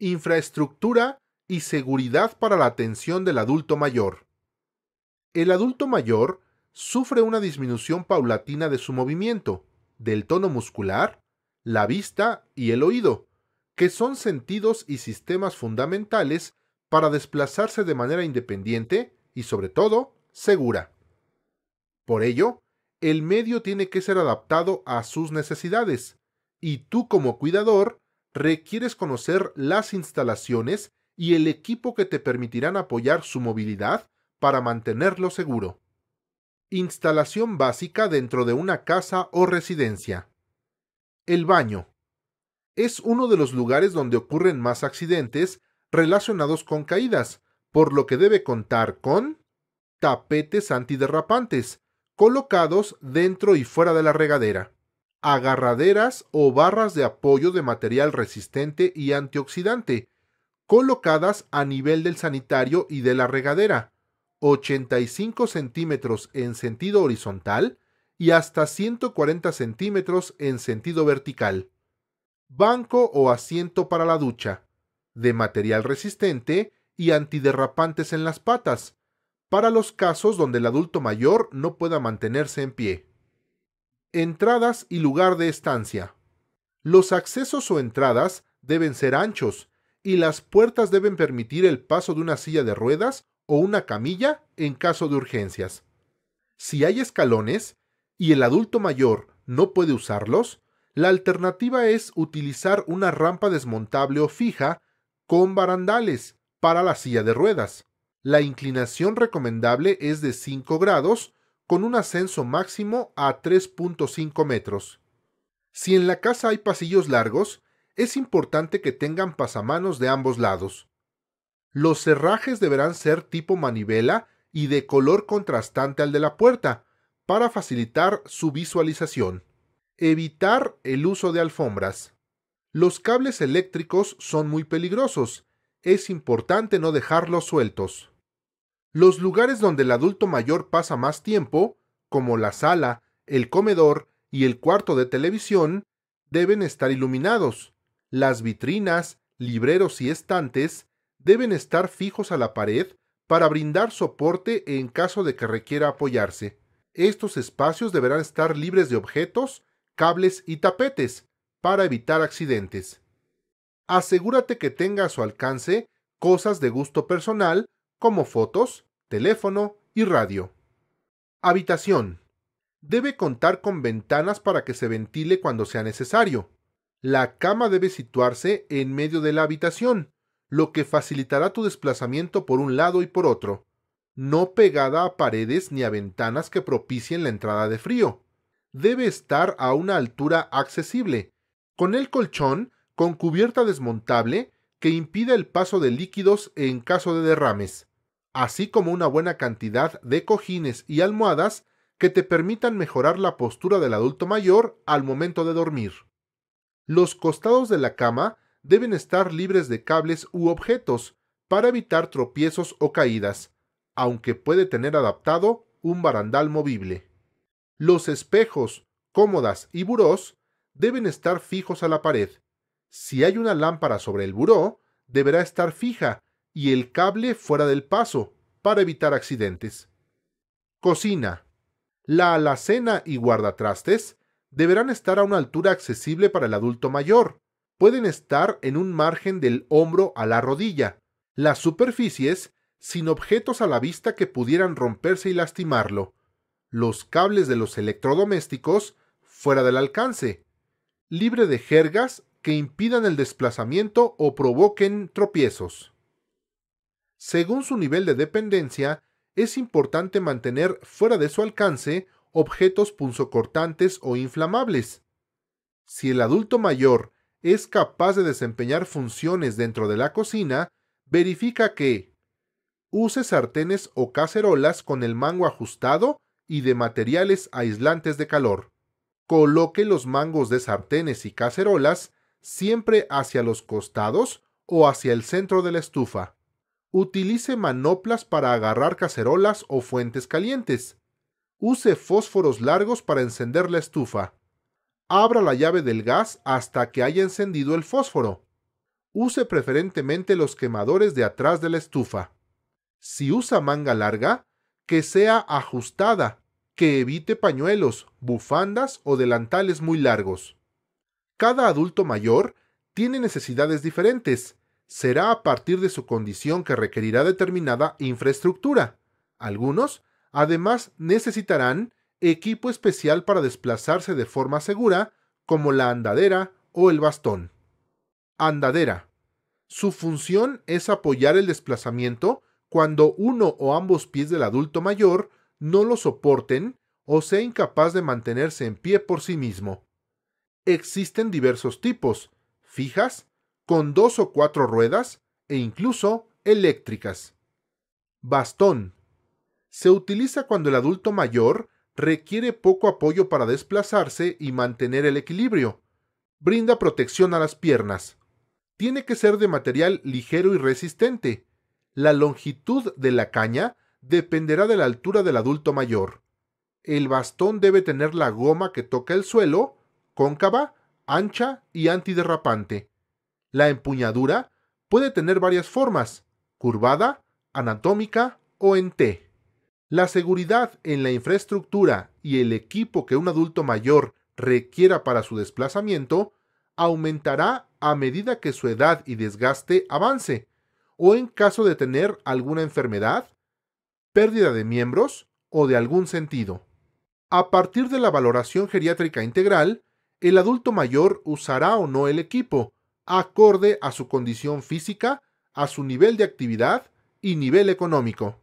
Infraestructura y seguridad para la atención del adulto mayor. El adulto mayor sufre una disminución paulatina de su movimiento, del tono muscular, la vista y el oído, que son sentidos y sistemas fundamentales para desplazarse de manera independiente y sobre todo segura. Por ello, el medio tiene que ser adaptado a sus necesidades, y tú como cuidador requieres conocer las instalaciones y el equipo que te permitirán apoyar su movilidad para mantenerlo seguro. Instalación básica dentro de una casa o residencia. El baño. Es uno de los lugares donde ocurren más accidentes relacionados con caídas, por lo que debe contar con tapetes antiderrapantes colocados dentro y fuera de la regadera agarraderas o barras de apoyo de material resistente y antioxidante, colocadas a nivel del sanitario y de la regadera, 85 centímetros en sentido horizontal y hasta 140 centímetros en sentido vertical. Banco o asiento para la ducha, de material resistente y antiderrapantes en las patas, para los casos donde el adulto mayor no pueda mantenerse en pie. Entradas y lugar de estancia. Los accesos o entradas deben ser anchos y las puertas deben permitir el paso de una silla de ruedas o una camilla en caso de urgencias. Si hay escalones y el adulto mayor no puede usarlos, la alternativa es utilizar una rampa desmontable o fija con barandales para la silla de ruedas. La inclinación recomendable es de 5 grados con un ascenso máximo a 3.5 metros. Si en la casa hay pasillos largos, es importante que tengan pasamanos de ambos lados. Los cerrajes deberán ser tipo manivela y de color contrastante al de la puerta, para facilitar su visualización. Evitar el uso de alfombras. Los cables eléctricos son muy peligrosos. Es importante no dejarlos sueltos. Los lugares donde el adulto mayor pasa más tiempo, como la sala, el comedor y el cuarto de televisión, deben estar iluminados. Las vitrinas, libreros y estantes deben estar fijos a la pared para brindar soporte en caso de que requiera apoyarse. Estos espacios deberán estar libres de objetos, cables y tapetes para evitar accidentes. Asegúrate que tenga a su alcance cosas de gusto personal como fotos, teléfono y radio. Habitación. Debe contar con ventanas para que se ventile cuando sea necesario. La cama debe situarse en medio de la habitación, lo que facilitará tu desplazamiento por un lado y por otro, no pegada a paredes ni a ventanas que propicien la entrada de frío. Debe estar a una altura accesible, con el colchón con cubierta desmontable que impida el paso de líquidos en caso de derrames así como una buena cantidad de cojines y almohadas que te permitan mejorar la postura del adulto mayor al momento de dormir. Los costados de la cama deben estar libres de cables u objetos para evitar tropiezos o caídas, aunque puede tener adaptado un barandal movible. Los espejos, cómodas y burós deben estar fijos a la pared. Si hay una lámpara sobre el buró, deberá estar fija y el cable fuera del paso para evitar accidentes. Cocina. La alacena y guardatrastes deberán estar a una altura accesible para el adulto mayor. Pueden estar en un margen del hombro a la rodilla. Las superficies sin objetos a la vista que pudieran romperse y lastimarlo. Los cables de los electrodomésticos fuera del alcance. Libre de jergas que impidan el desplazamiento o provoquen tropiezos. Según su nivel de dependencia, es importante mantener fuera de su alcance objetos punzocortantes o inflamables. Si el adulto mayor es capaz de desempeñar funciones dentro de la cocina, verifica que use sartenes o cacerolas con el mango ajustado y de materiales aislantes de calor. Coloque los mangos de sartenes y cacerolas siempre hacia los costados o hacia el centro de la estufa. Utilice manoplas para agarrar cacerolas o fuentes calientes. Use fósforos largos para encender la estufa. Abra la llave del gas hasta que haya encendido el fósforo. Use preferentemente los quemadores de atrás de la estufa. Si usa manga larga, que sea ajustada, que evite pañuelos, bufandas o delantales muy largos. Cada adulto mayor tiene necesidades diferentes será a partir de su condición que requerirá determinada infraestructura. Algunos, además, necesitarán equipo especial para desplazarse de forma segura, como la andadera o el bastón. Andadera. Su función es apoyar el desplazamiento cuando uno o ambos pies del adulto mayor no lo soporten o sea incapaz de mantenerse en pie por sí mismo. Existen diversos tipos, fijas, con dos o cuatro ruedas e incluso eléctricas. Bastón. Se utiliza cuando el adulto mayor requiere poco apoyo para desplazarse y mantener el equilibrio. Brinda protección a las piernas. Tiene que ser de material ligero y resistente. La longitud de la caña dependerá de la altura del adulto mayor. El bastón debe tener la goma que toca el suelo, cóncava, ancha y antiderrapante. La empuñadura puede tener varias formas, curvada, anatómica o en T. La seguridad en la infraestructura y el equipo que un adulto mayor requiera para su desplazamiento aumentará a medida que su edad y desgaste avance, o en caso de tener alguna enfermedad, pérdida de miembros o de algún sentido. A partir de la valoración geriátrica integral, el adulto mayor usará o no el equipo, acorde a su condición física, a su nivel de actividad y nivel económico.